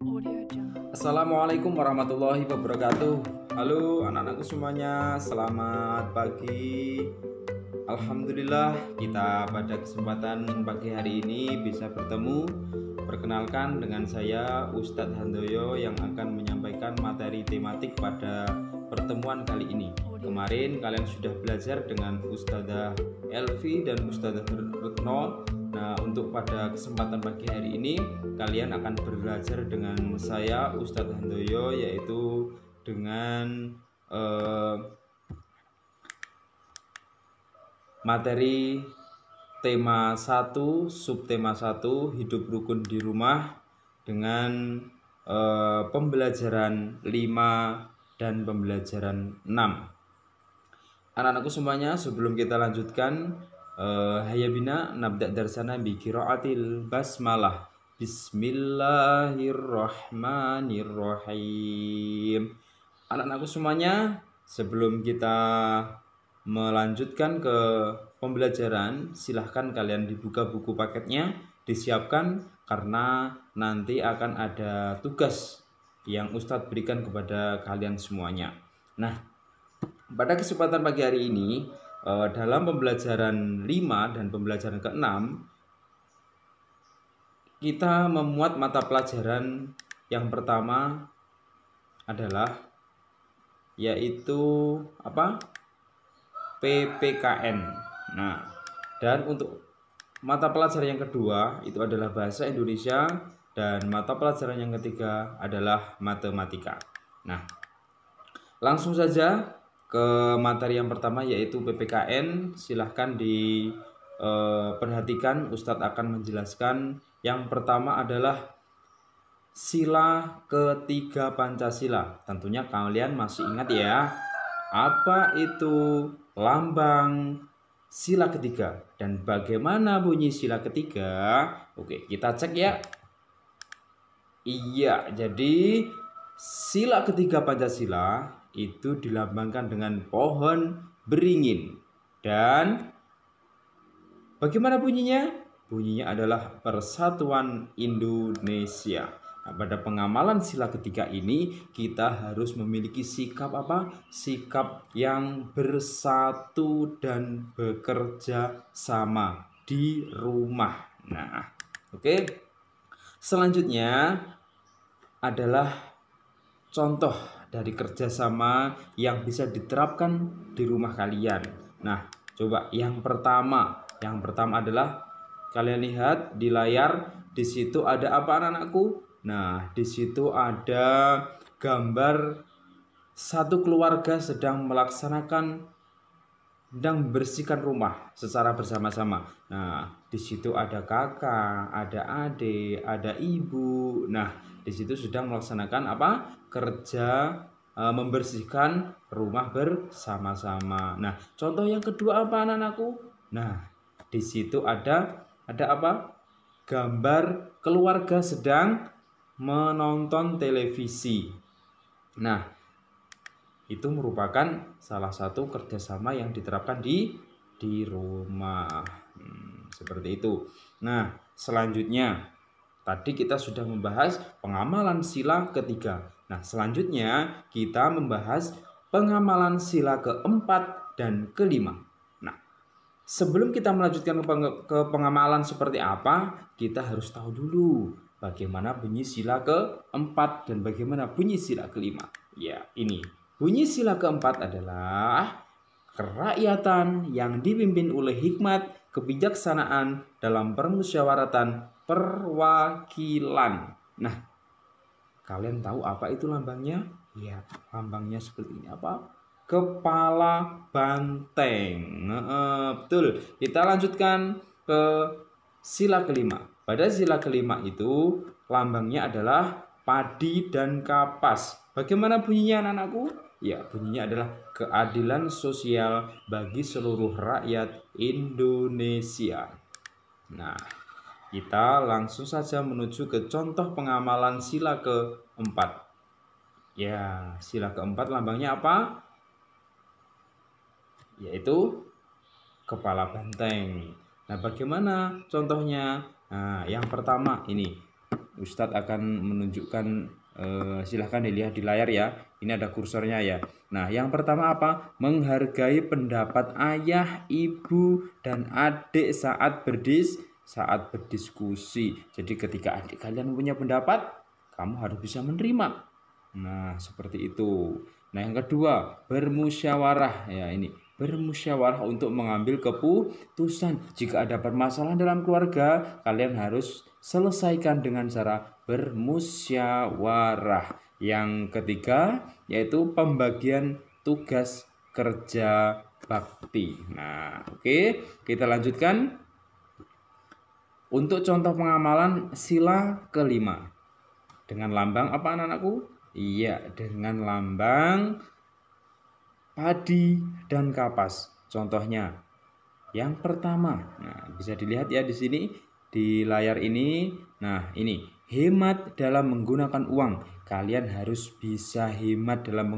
Oh, Assalamualaikum warahmatullahi wabarakatuh. Halo anak-anakku semuanya, selamat pagi. Alhamdulillah kita pada kesempatan pagi hari ini bisa bertemu. Perkenalkan dengan saya Ustadz Handoyo yang akan menyampaikan materi tematik pada pertemuan kali ini. Oh, Kemarin kalian sudah belajar dengan Ustadzah Elvi dan Ustadzah Retno Eh, untuk pada kesempatan pagi hari ini kalian akan belajar dengan saya Ustadz Handoyo yaitu dengan uh, materi tema 1 subtema 1 hidup rukun di rumah dengan eh, pembelajaran 5 dan pembelajaran 6. Anak-anakku semuanya sebelum kita lanjutkan Eh, Haya bina nabda darsana bi qiraatil basmalah. Bismillahirrahmanirrahim. Anak-anakku semuanya, sebelum kita melanjutkan ke pembelajaran, silahkan kalian dibuka buku paketnya, disiapkan karena nanti akan ada tugas yang Ustadz berikan kepada kalian semuanya. Nah, pada kesempatan pagi hari ini, Eh, dalam pembelajaran 5 dan pembelajaran ke-6 kita memuat mata pelajaran yang pertama adalah yaitu apa? PPKN. Nah, dan untuk mata pelajaran yang kedua itu adalah bahasa Indonesia dan mata pelajaran yang ketiga adalah matematika. Nah, langsung saja ke materi yang pertama yaitu PPKN silahkan diperhatikan eh, Ustadz akan menjelaskan yang pertama adalah sila ketiga Pancasila tentunya kalian masih ingat ya apa itu lambang sila ketiga dan bagaimana bunyi sila ketiga oke kita cek ya iya jadi sila ketiga Pancasila itu dilambangkan dengan pohon beringin. Dan bagaimana bunyinya? Bunyinya adalah Persatuan Indonesia. Nah, pada pengamalan sila ketiga ini kita harus memiliki sikap apa? Sikap yang bersatu dan bekerja sama di rumah. Nah, oke. Okay. Selanjutnya adalah contoh dari kerjasama yang bisa diterapkan di rumah kalian. Nah, coba yang pertama, yang pertama adalah kalian lihat di layar di situ ada apa anak-anakku? Nah, di situ ada gambar satu keluarga sedang melaksanakan dan bersihkan rumah secara bersama-sama. Nah, di situ ada kakak, ada adik, ada ibu. Nah, di situ sedang melaksanakan apa? kerja e, membersihkan rumah bersama-sama. Nah, contoh yang kedua apa anak-anakku? Nah, di situ ada ada apa? Gambar keluarga sedang menonton televisi. Nah, itu merupakan salah satu kerjasama yang diterapkan di di rumah hmm, seperti itu. Nah, selanjutnya tadi kita sudah membahas pengamalan sila ketiga. Nah, selanjutnya kita membahas pengamalan sila keempat dan kelima. Nah, sebelum kita melanjutkan ke, pengamalan seperti apa, kita harus tahu dulu bagaimana bunyi sila keempat dan bagaimana bunyi sila kelima. Ya, ini. Bunyi sila keempat adalah kerakyatan yang dipimpin oleh hikmat, kebijaksanaan dalam permusyawaratan perwakilan. Nah, Kalian tahu apa itu lambangnya? Ya, lambangnya seperti ini apa? Kepala banteng. Nah, betul. Kita lanjutkan ke sila kelima. Pada sila kelima itu lambangnya adalah padi dan kapas. Bagaimana bunyinya anak-anakku? Ya, bunyinya adalah keadilan sosial bagi seluruh rakyat Indonesia. Nah, kita langsung saja menuju ke contoh pengamalan sila keempat. Ya, sila keempat lambangnya apa? Yaitu kepala benteng Nah, bagaimana contohnya? Nah, yang pertama ini Ustadz akan menunjukkan eh, silahkan dilihat di layar ya. Ini ada kursornya ya. Nah, yang pertama apa? Menghargai pendapat ayah, ibu, dan adik saat berdis saat berdiskusi. Jadi ketika adik kalian punya pendapat, kamu harus bisa menerima. Nah, seperti itu. Nah, yang kedua, bermusyawarah. Ya, ini bermusyawarah untuk mengambil keputusan. Jika ada permasalahan dalam keluarga, kalian harus selesaikan dengan cara bermusyawarah. Yang ketiga yaitu pembagian tugas kerja bakti. Nah, oke, okay. kita lanjutkan. Untuk contoh pengamalan sila kelima. Dengan lambang apa anak-anakku? Iya, dengan lambang padi dan kapas. Contohnya, yang pertama, nah, bisa dilihat ya di sini di layar ini. Nah, ini hemat dalam menggunakan uang kalian harus bisa hemat dalam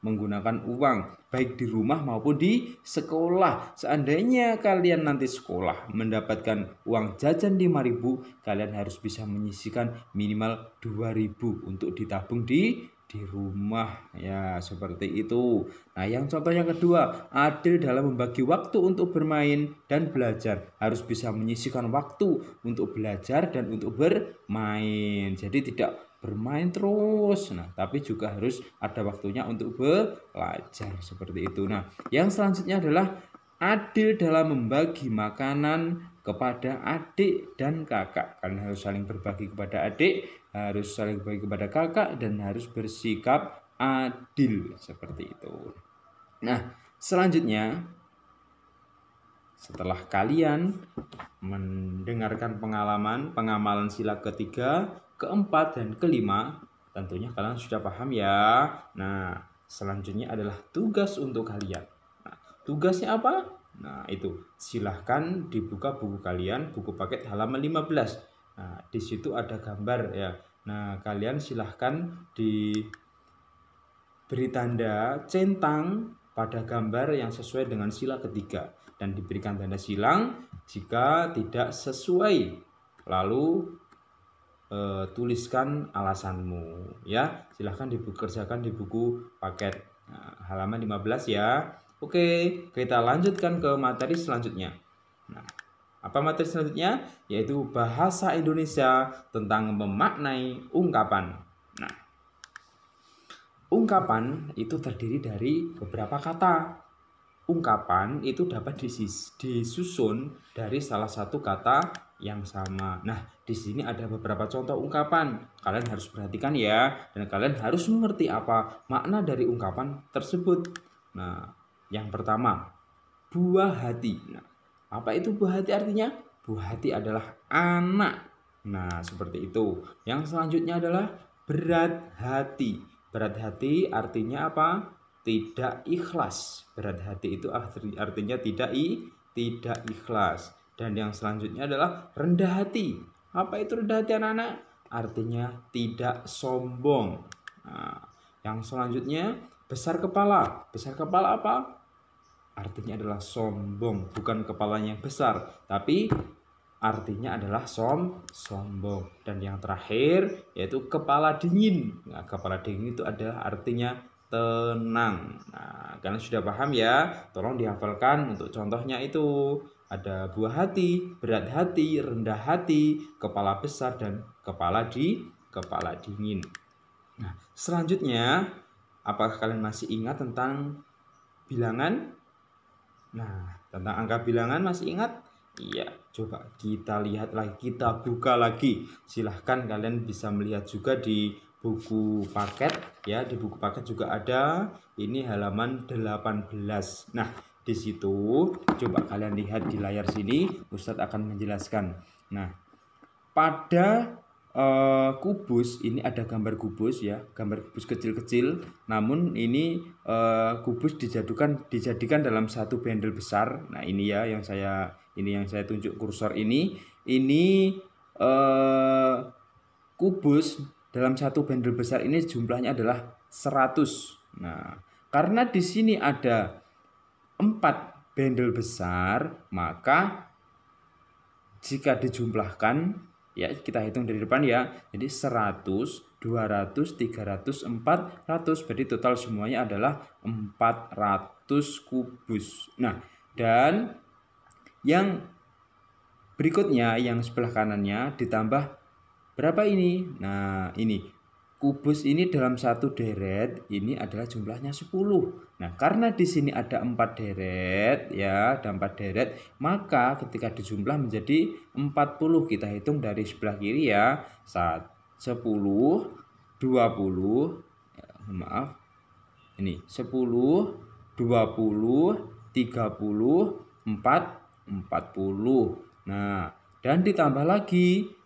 menggunakan uang baik di rumah maupun di sekolah. Seandainya kalian nanti sekolah mendapatkan uang jajan 5000, kalian harus bisa menyisikan minimal 2000 untuk ditabung di di rumah ya seperti itu. Nah, yang contoh yang kedua, adil dalam membagi waktu untuk bermain dan belajar. Harus bisa menyisihkan waktu untuk belajar dan untuk bermain. Jadi tidak bermain terus. Nah, tapi juga harus ada waktunya untuk belajar seperti itu. Nah, yang selanjutnya adalah adil dalam membagi makanan kepada adik dan kakak. Kalian harus saling berbagi kepada adik, harus saling berbagi kepada kakak dan harus bersikap adil seperti itu. Nah, selanjutnya setelah kalian mendengarkan pengalaman pengamalan sila ketiga keempat, dan kelima. Tentunya kalian sudah paham ya. Nah, selanjutnya adalah tugas untuk kalian. Nah, tugasnya apa? Nah, itu. Silahkan dibuka buku kalian, buku paket halaman 15. Nah, di situ ada gambar ya. Nah, kalian silahkan diberi tanda centang pada gambar yang sesuai dengan sila ketiga dan diberikan tanda silang jika tidak sesuai. Lalu e, tuliskan alasanmu ya silahkan dikerjakan di buku paket nah, halaman 15 ya oke kita lanjutkan ke materi selanjutnya nah apa materi selanjutnya yaitu bahasa Indonesia tentang memaknai ungkapan nah ungkapan itu terdiri dari beberapa kata ungkapan itu dapat disusun dari salah satu kata yang sama. Nah, di sini ada beberapa contoh ungkapan. Kalian harus perhatikan ya, dan kalian harus mengerti apa makna dari ungkapan tersebut. Nah, yang pertama, buah hati. Nah, apa itu buah hati artinya? Buah hati adalah anak. Nah, seperti itu. Yang selanjutnya adalah berat hati. Berat hati artinya apa? Tidak ikhlas. Berat hati itu artinya tidak i, tidak ikhlas. Dan yang selanjutnya adalah rendah hati. Apa itu rendah hati anak-anak? Artinya tidak sombong. Nah, yang selanjutnya besar kepala. Besar kepala apa? Artinya adalah sombong, bukan kepalanya yang besar, tapi artinya adalah som sombong dan yang terakhir yaitu kepala dingin nah, kepala dingin itu adalah artinya tenang nah kalian sudah paham ya tolong dihafalkan untuk contohnya itu ada buah hati, berat hati, rendah hati, kepala besar dan kepala di kepala dingin. Nah, selanjutnya apakah kalian masih ingat tentang bilangan? Nah, tentang angka bilangan masih ingat? Iya, coba kita lihat lagi, kita buka lagi. Silahkan kalian bisa melihat juga di buku paket ya, di buku paket juga ada ini halaman 18. Nah, di situ, coba kalian lihat di layar sini, Ustadz akan menjelaskan. Nah, pada uh, kubus ini ada gambar kubus ya gambar kubus kecil-kecil namun ini uh, kubus dijadikan dijadikan dalam satu bendel besar nah ini ya yang saya ini yang saya tunjuk kursor ini ini uh, kubus dalam satu bendel besar ini jumlahnya adalah 100 nah karena di sini ada 4 bendel besar, maka jika dijumlahkan ya kita hitung dari depan ya. Jadi 100, 200, 300, 400 berarti total semuanya adalah 400 kubus. Nah, dan yang berikutnya yang sebelah kanannya ditambah berapa ini? Nah, ini kubus ini dalam satu deret ini adalah jumlahnya 10. Nah, karena di sini ada 4 deret ya, ada 4 deret, maka ketika dijumlah menjadi 40 kita hitung dari sebelah kiri ya. 10 20 ya, maaf. Ini 10 20 30 4 40. Nah, dan ditambah lagi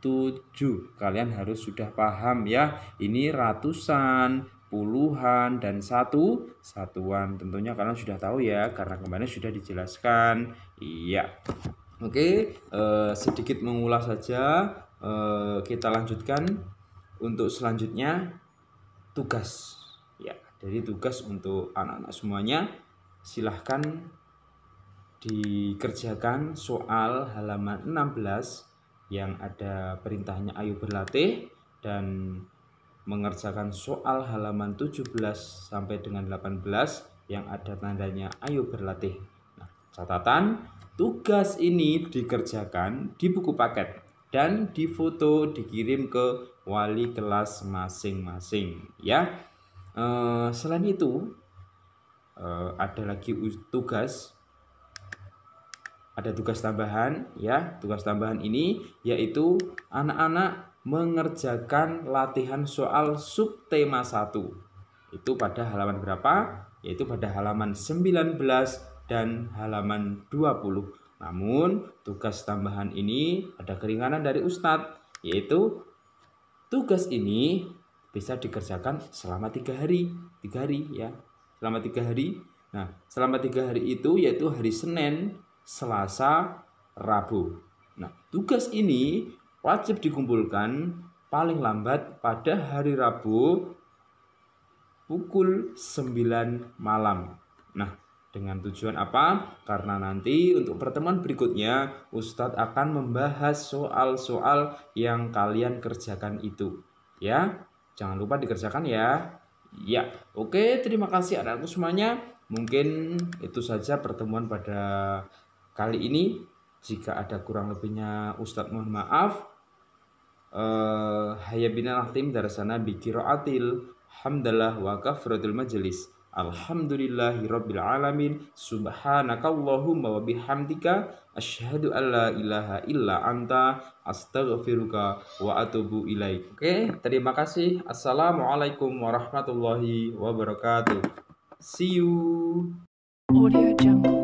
7. Kalian harus sudah paham ya, ini ratusan, puluhan, dan satu satuan. Tentunya kalian sudah tahu ya, karena kemarin sudah dijelaskan. Iya. Oke, eh, sedikit mengulas saja. Eh, kita lanjutkan untuk selanjutnya tugas. Ya, Jadi, tugas untuk anak-anak semuanya, silahkan dikerjakan soal halaman 16 yang ada perintahnya ayo berlatih dan mengerjakan soal halaman 17 sampai dengan 18 yang ada tandanya ayo berlatih. Nah, catatan, tugas ini dikerjakan di buku paket dan di foto dikirim ke wali kelas masing-masing ya. Eh, selain itu eh, ada lagi tugas ada tugas tambahan ya tugas tambahan ini yaitu anak-anak mengerjakan latihan soal subtema 1 itu pada halaman berapa yaitu pada halaman 19 dan halaman 20 namun tugas tambahan ini ada keringanan dari Ustadz yaitu tugas ini bisa dikerjakan selama tiga hari tiga hari ya selama tiga hari nah selama tiga hari itu yaitu hari Senin Selasa, Rabu. Nah, tugas ini wajib dikumpulkan paling lambat pada hari Rabu pukul 9 malam. Nah, dengan tujuan apa? Karena nanti untuk pertemuan berikutnya Ustadz akan membahas soal-soal yang kalian kerjakan itu. Ya, jangan lupa dikerjakan ya. Ya, oke terima kasih anak-anakku semuanya. Mungkin itu saja pertemuan pada Kali ini jika ada kurang lebihnya Ustadz mohon maaf. Uh, Haya bin al-Hatim darasana bikiro'atil hamdalah wa kafratul majlis. Alhamdulillahi rabbil alamin subhanakallahumma wa bihamdika Ashadu an la ilaha illa anta astaghfiruka wa atubu ilaik. Oke, okay, terima kasih. Assalamualaikum warahmatullahi wabarakatuh. See you. Audio Jungle.